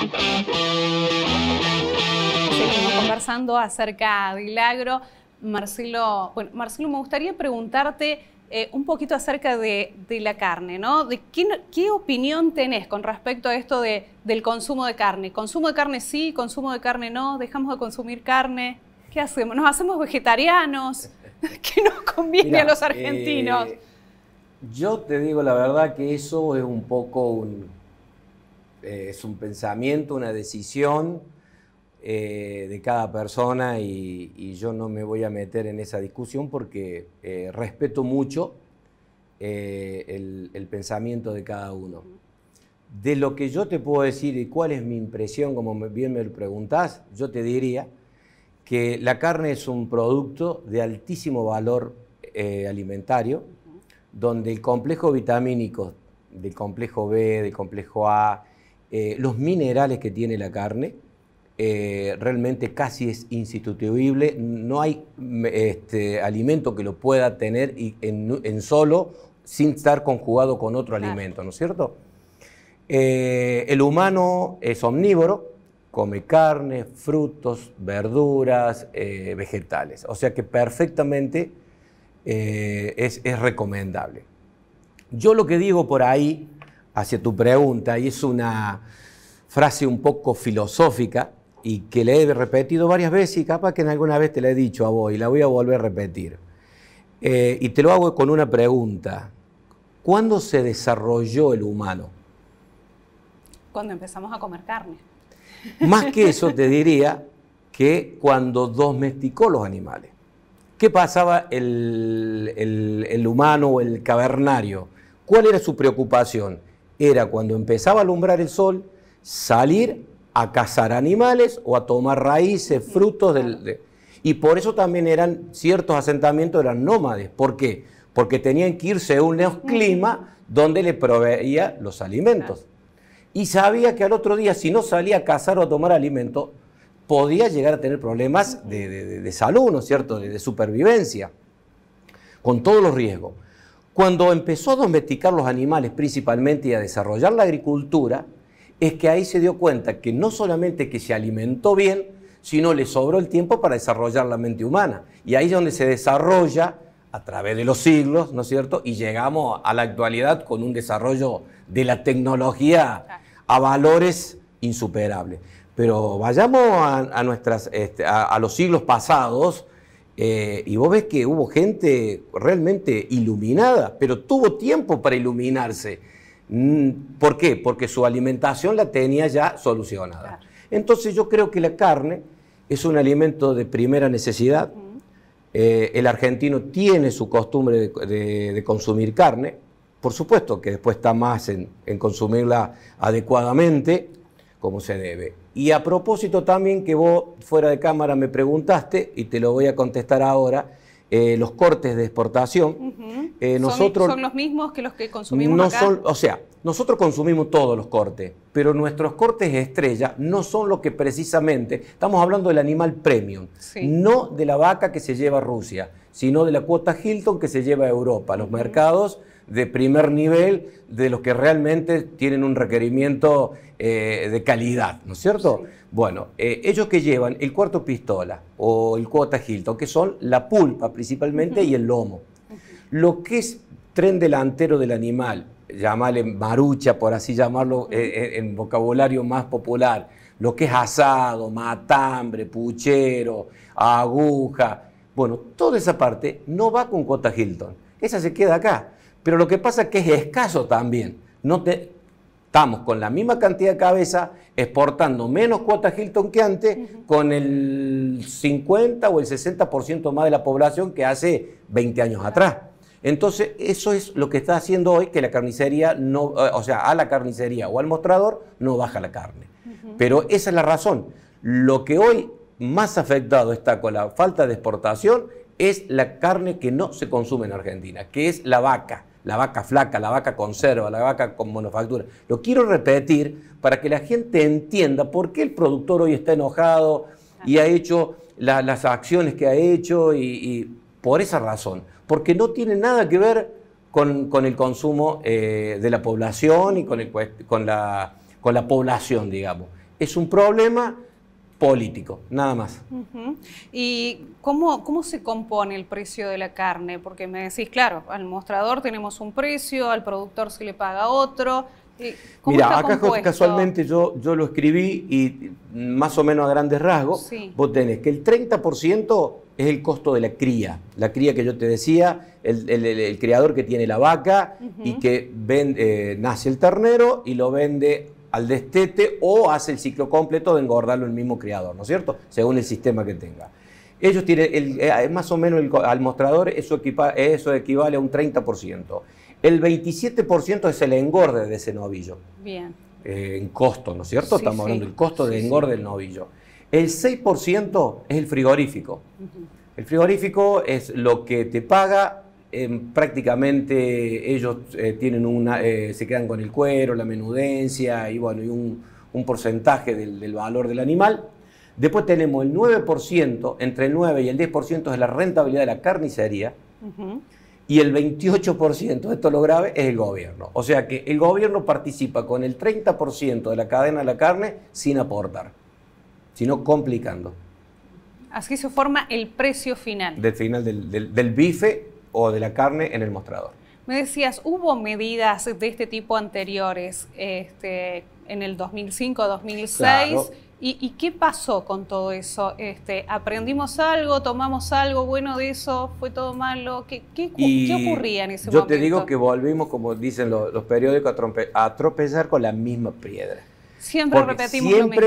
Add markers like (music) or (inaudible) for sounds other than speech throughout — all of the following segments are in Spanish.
Seguimos conversando acerca de agro. Marcelo, bueno, Marcelo, me gustaría preguntarte eh, un poquito acerca de, la carne, ¿no? qué, opinión tenés con respecto a esto de, del consumo de carne? ¿Consumo de carne sí, consumo de carne no? ¿Dejamos de consumir carne? ¿Qué hacemos? ¿Nos hacemos vegetarianos? (laughs) ¿Qué nos conviene a los eh, argentinos? yo te digo la verdad que eso es un poco un eh, es un pensamiento, una decisión eh, de cada persona y, yo no me voy a meter en esa discusión porque eh, respeto mucho el, el, pensamiento de cada uno. De lo que yo te puedo decir y cuál es mi impresión, como bien me lo preguntás, yo te diría que la carne es un producto de altísimo valor alimentario, donde el complejo vitamínico del complejo B, del complejo A, eh, los minerales que tiene la carne, eh, realmente casi es insustituible, no hay mm, este, alimento que lo pueda tener en, solo sin estar conjugado con otro alimento, ¿no es cierto? Eh, el humano es omnívoro, come carne, frutos, verduras, vegetales, o sea que perfectamente es recomendable. Yo lo que digo por ahí, hacia tu pregunta y es una frase un poco filosófica y que le he repetido varias veces y capaz que en alguna vez te la he dicho a vos y la voy a volver a repetir. Eh, y te lo hago con una pregunta. ¿Cuándo se desarrolló el humano? Cuando empezamos a comer carne. Más que eso (laughs) te diría que cuando domesticó los animales. ¿Qué pasaba el, el, el humano o el cavernario? ¿Cuál era su preocupación? era cuando empezaba a alumbrar el sol, salir a cazar animales o a tomar raíces, frutos del... y por eso también eran ciertos asentamientos, eran nómades. ¿Por qué? Porque tenían que irse a un clima donde le proveía los alimentos. Y sabía que al otro día, si no salía a cazar o a tomar alimento, podía llegar a tener problemas de, salud, ¿no es cierto?, de supervivencia, con todos los riesgos. Cuando empezó a domesticar los animales principalmente y a desarrollar la agricultura, es que ahí se dio cuenta que no solamente que se alimentó bien, sino le sobró el tiempo para desarrollar la mente humana. Y ahí es donde se desarrolla a través de los siglos, ¿no es cierto? Y llegamos a la actualidad con un desarrollo de la tecnología a valores insuperables. Pero vayamos a, a este, los siglos pasados, eh, y vos ves que hubo gente realmente iluminada, pero tuvo tiempo para iluminarse. Mm, ¿Por qué? Porque su alimentación la tenía ya solucionada. Entonces yo creo que la carne es un alimento de primera necesidad. Eh, el argentino tiene su costumbre de, consumir carne. Por supuesto que después está más en consumirla adecuadamente, como se debe. Y a propósito también que vos fuera de cámara me preguntaste, y te lo voy a contestar ahora, eh, los cortes de exportación. Eh, nosotros, ¿Son, los mismos que los que consumimos no o sea, nosotros consumimos todos los cortes, pero nuestros cortes estrella no son los que precisamente, estamos hablando del animal premium, no de la vaca que se lleva a Rusia sino de la cuota Hilton que se lleva a Europa, a los mercados de primer nivel, de los que realmente tienen un requerimiento eh, de calidad, ¿no es cierto? Bueno, eh, ellos que llevan el cuarto pistola o el cuota Hilton, que son la pulpa principalmente y el lomo. Lo que es tren delantero del animal, llamarle marucha, por así llamarlo eh, en vocabulario más popular, lo que es asado, matambre, puchero, aguja, bueno, toda esa parte no va con cuota Hilton, esa se queda acá. Pero lo que pasa es que es escaso también. No te, estamos con la misma cantidad de cabeza, exportando menos cuota Hilton que antes, con el 50 o el 60% más de la población que hace 20 años atrás. Entonces, eso es lo que está haciendo hoy que la carnicería no, eh, o sea, a la carnicería o al mostrador no baja la carne. Pero esa es la razón. Lo que hoy más afectado está con la falta de exportación es la carne que no se consume en Argentina, que es la vaca, la vaca flaca, la vaca conserva, la vaca con manufactura. Lo quiero repetir para que la gente entienda por qué el productor hoy está enojado y ha hecho las acciones que ha hecho y, por esa razón, porque no tiene nada que ver con, el consumo eh, de la población y con, con, la, con la población, digamos. Es un problema político, nada más. ¿Y cómo, cómo se compone el precio de la carne? Porque me decís, claro, al mostrador tenemos un precio, al productor se le paga otro. Mira, acá casualmente yo, yo lo escribí y más o menos a grandes rasgos, vos tenés que el 30% es el costo de la cría, la cría que yo te decía, el, el, criador que tiene la vaca y que eh, nace el ternero y lo vende al destete o hace el ciclo completo de engordarlo el mismo criador, ¿no es cierto? Según el sistema que tenga. Ellos tienen, eh, más o menos al mostrador, eso, equivale a un 30%. El 27% es el engorde de ese novillo. Bien. Eh, en costo, ¿no es cierto? Estamos hablando del costo de engorde del novillo. El 6% es el frigorífico. El frigorífico es lo que te paga Em, prácticamente ellos eh, tienen una, eh, se quedan con el cuero, la menudencia y bueno, un, porcentaje del, valor del animal. Después tenemos el 9%, entre el 9 y el 10% es la rentabilidad de la carnicería. Y el 28%, esto es lo grave, es el gobierno. O sea que el gobierno participa con el 30% de la cadena de la carne sin aportar, sino complicando. Así se forma el precio final. Del final del bife o de la carne en el mostrador. Me decías, hubo medidas de este tipo anteriores este, en el 2005, 2006. ¿Y, qué pasó con todo eso? Este, ¿Aprendimos algo? ¿Tomamos algo bueno de eso? ¿Fue todo malo? ¿Qué, ocurría en ese momento? Yo te digo que volvimos, como dicen los, periódicos, a, tropezar con la misma piedra. Siempre repetimos lo mismo.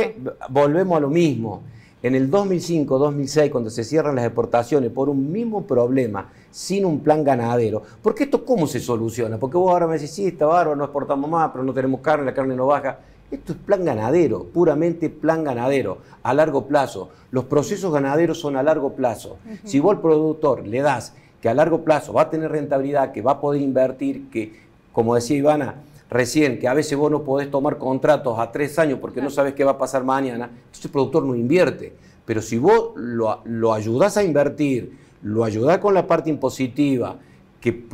volvemos a lo mismo. En el 2005-2006, cuando se cierran las exportaciones por un mismo problema, sin un plan ganadero, ¿por qué esto cómo se soluciona? Porque vos ahora me decís, sí, está bárbaro, no exportamos más, pero no tenemos carne, la carne no baja. Esto es plan ganadero, puramente plan ganadero, a largo plazo. Los procesos ganaderos son a largo plazo. Si vos al productor le das que a largo plazo va a tener rentabilidad, que va a poder invertir, que, como decía Ivana, recién, que a veces vos no podés tomar contratos a tres años porque no sabes qué va a pasar mañana, este productor no invierte. Pero si vos lo, lo ayudás a invertir, lo ayudás con la parte impositiva, que,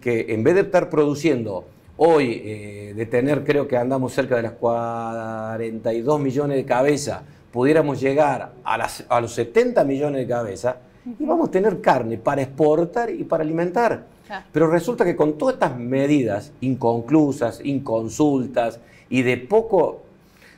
que en vez de estar produciendo hoy, eh, de tener creo que andamos cerca de las 42 millones de cabezas, pudiéramos llegar a, a los 70 millones de cabezas, y vamos a tener carne para exportar y para alimentar. Pero resulta que con todas estas medidas inconclusas, inconsultas y de poco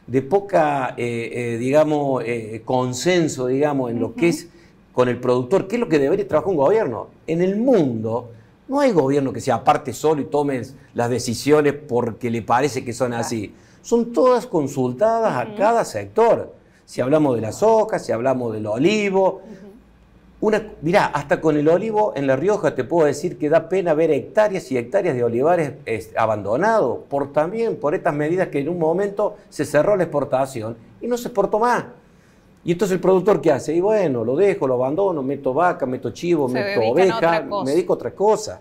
de poca, eh, eh, digamos, eh, consenso, digamos, en lo que es con el productor, ¿qué es lo que debería trabajar un gobierno? En el mundo no hay gobierno que se aparte solo y tome las decisiones porque le parece que son así. Son todas consultadas a cada sector. Si hablamos de las hojas, si hablamos del olivo, una, mirá, hasta con el olivo en La Rioja te puedo decir que da pena ver hectáreas y hectáreas de olivares abandonados, por también por estas medidas que en un momento se cerró la exportación y no se exportó más. Y entonces el productor qué hace? Y bueno, lo dejo, lo abandono, meto vaca, meto chivo, meto oveja, me dedico a otra cosa.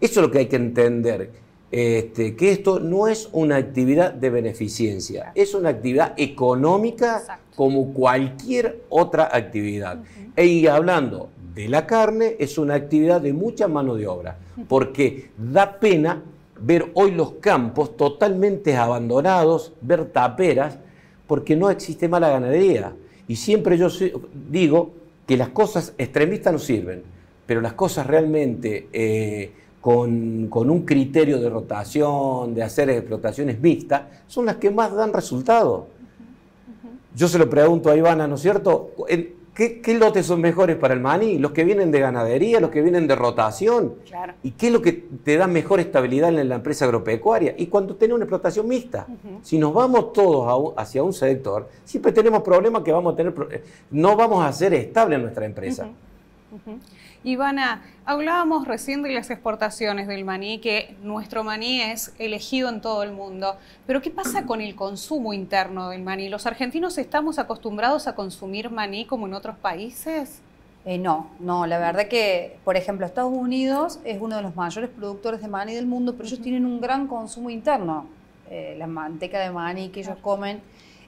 Eso es lo que hay que entender este, que esto no es una actividad de beneficencia, es una actividad económica como cualquier otra actividad. y hablando de la carne, es una actividad de mucha mano de obra, porque da pena ver hoy los campos totalmente abandonados, ver taperas, porque no existe mala ganadería. Y siempre yo digo que las cosas extremistas no sirven, pero las cosas realmente... Eh, con, un criterio de rotación, de hacer explotaciones mixtas, son las que más dan resultado. Yo se lo pregunto a Ivana, ¿no es cierto? ¿Qué, lotes son mejores para el maní? Los que vienen de ganadería, los que vienen de rotación. ¿Y qué es lo que te da mejor estabilidad en la empresa agropecuaria? Y cuando tenés una explotación mixta, si nos vamos todos hacia un sector, siempre tenemos problemas que vamos a tener, eh, no vamos a ser estable en nuestra empresa. Ivana, hablábamos recién de las exportaciones del maní, que nuestro maní es elegido en todo el mundo. Pero ¿qué pasa con el consumo interno del maní? ¿Los argentinos estamos acostumbrados a consumir maní como en otros países? Eh, no, no, la verdad que, por ejemplo, Estados Unidos es uno de los mayores productores de maní del mundo, pero ellos tienen un gran consumo interno, eh, la manteca de maní que ellos comen.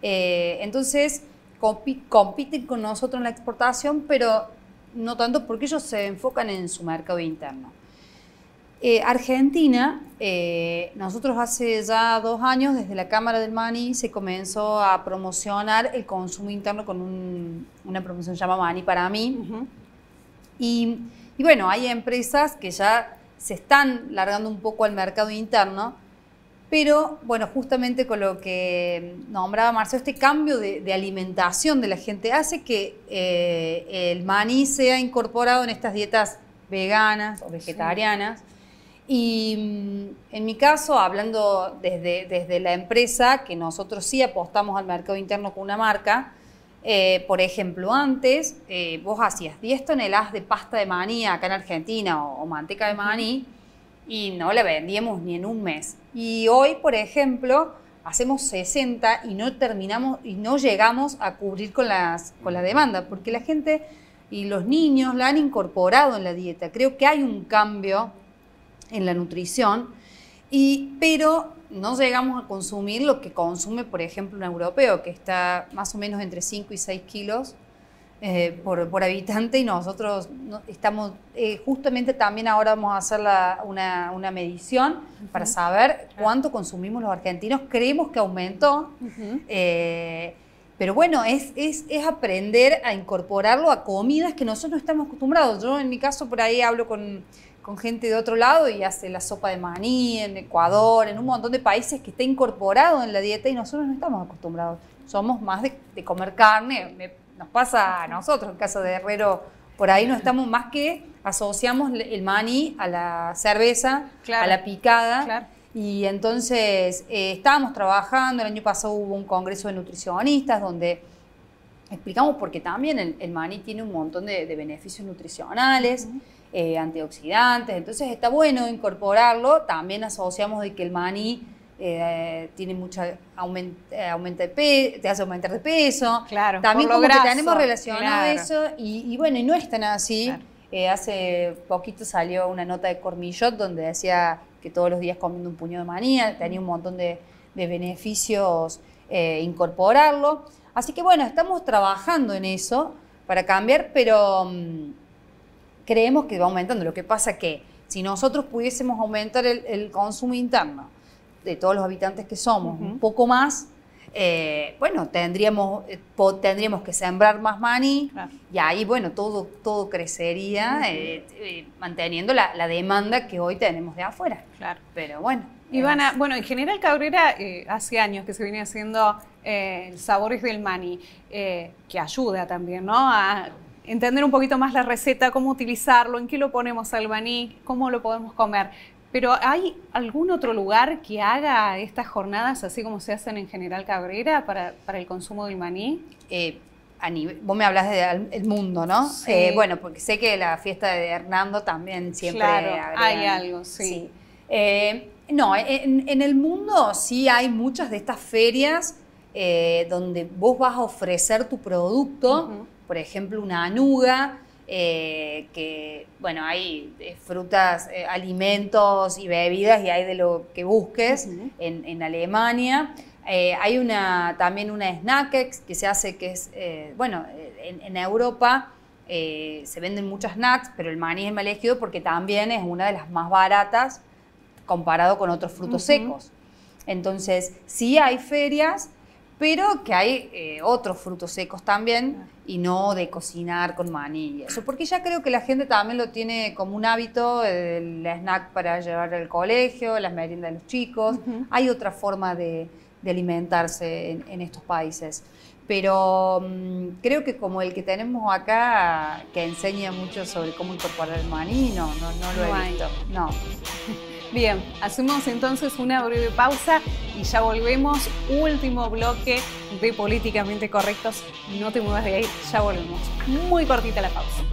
Eh, entonces, compiten con nosotros en la exportación, pero no tanto porque ellos se enfocan en su mercado interno. Eh, Argentina, eh, nosotros hace ya dos años, desde la Cámara del Mani, se comenzó a promocionar el consumo interno con una promoción llamada Mani para mí. y, y bueno, hay empresas que ya se están largando un poco al mercado interno pero bueno, justamente con lo que nombraba Marcelo, este cambio de, alimentación de la gente hace que eh, el maní sea incorporado en estas dietas veganas o vegetarianas. Y mm, en mi caso, hablando desde, desde la empresa, que nosotros sí apostamos al mercado interno con una marca, eh, por ejemplo, antes eh, vos hacías 10 toneladas de pasta de maní acá en Argentina o manteca de maní y no la vendíamos ni en un mes. Y hoy, por ejemplo, hacemos 60 y no terminamos y no llegamos a cubrir con, las, con la demanda, porque la gente y los niños la han incorporado en la dieta. Creo que hay un cambio en la nutrición, y, pero no llegamos a consumir lo que consume, por ejemplo, un europeo, que está más o menos entre 5 y 6 kilos eh, por, habitante y nosotros estamos, eh, justamente también ahora vamos a hacer una, medición para saber cuánto consumimos los argentinos. Creemos que aumentó, eh, pero bueno, es, es, aprender a incorporarlo a comidas que nosotros no estamos acostumbrados. Yo en mi caso por ahí hablo con, gente de otro lado y hace la sopa de maní en Ecuador, en un montón de países que está incorporado en la dieta y nosotros no estamos acostumbrados. Somos más de, comer carne nos pasa a nosotros, en el caso de Herrero, por ahí no estamos más que asociamos el maní a la cerveza, a la picada. Y entonces eh, estábamos trabajando, el año pasado hubo un congreso de nutricionistas donde explicamos porque también el, maní tiene un montón de, beneficios nutricionales, eh, antioxidantes, entonces está bueno incorporarlo, también asociamos de que el maní eh, tiene mucha eh, aumenta, de te hace aumentar de peso. También como que tenemos relacionado eso y, bueno, y no es tan así. Eh, hace poquito salió una nota de Cormillot donde decía que todos los días comiendo un puño de manía tenía un montón de, beneficios incorporarlo. Así que bueno, estamos trabajando en eso para cambiar, pero mm, creemos que va aumentando. Lo que pasa que si nosotros pudiésemos aumentar el consumo interno, de todos los habitantes que somos, un poco más, eh, bueno, tendríamos, eh, tendríamos que sembrar más maní y ahí, bueno, todo, todo crecería eh, manteniendo la, demanda que hoy tenemos de afuera. Claro. Pero bueno. Ivana, bueno, en general Cabrera hace años que se viene haciendo sabores del maní, que ayuda también, ¿no? A entender un poquito más la receta, cómo utilizarlo, en qué lo ponemos al maní, cómo lo podemos comer. Pero ¿hay algún otro lugar que haga estas jornadas así como se hacen en General Cabrera para, el consumo del maní? Eh, vos me hablas del mundo, ¿no? Eh, bueno, porque sé que la fiesta de Hernando también siempre claro, hay algo, sí. Eh, no, en, el mundo sí hay muchas de estas ferias eh, donde vos vas a ofrecer tu producto, por ejemplo, una anuga eh, que, bueno, hay eh, frutas, eh, alimentos y bebidas y hay de lo que busques en, Alemania. hay una, también una snack que se hace que es, bueno, en, Europa se venden muchas snacks pero el maní es mal elegido porque también es una de las más baratas comparado con otros frutos secos. Entonces, si hay ferias pero que hay eh, otros frutos secos también y no de cocinar con maní y eso, porque ya creo que la gente también lo tiene como un hábito, el snack para llevar al colegio, las meriendas de los chicos, hay otra forma de, alimentarse en, estos países. Pero mm, creo que como el que tenemos acá, que enseña mucho sobre cómo incorporar el maní, no, no, lo he visto. No. (laughs) Bien, hacemos entonces una breve pausa y ya volvemos. Último bloque de Políticamente Correctos. No te muevas de ahí, ya volvemos. Muy cortita la pausa.